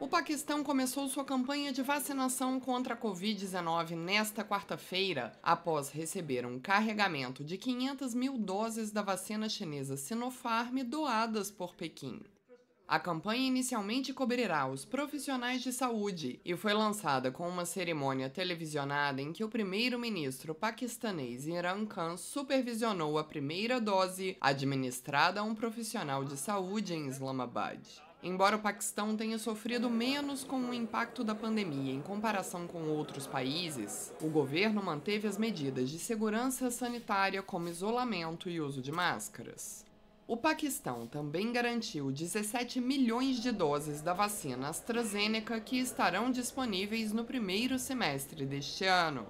O Paquistão começou sua campanha de vacinação contra a Covid-19 nesta quarta-feira, após receber um carregamento de 500 mil doses da vacina chinesa Sinopharm doadas por Pequim. A campanha inicialmente cobrirá os profissionais de saúde e foi lançada com uma cerimônia televisionada em que o primeiro-ministro paquistanês Imran Khan supervisionou a primeira dose administrada a um profissional de saúde em Islamabad. Embora o Paquistão tenha sofrido menos com o impacto da pandemia em comparação com outros países, o governo manteve as medidas de segurança sanitária como isolamento e uso de máscaras. O Paquistão também garantiu 17 milhões de doses da vacina AstraZeneca que estarão disponíveis no primeiro semestre deste ano.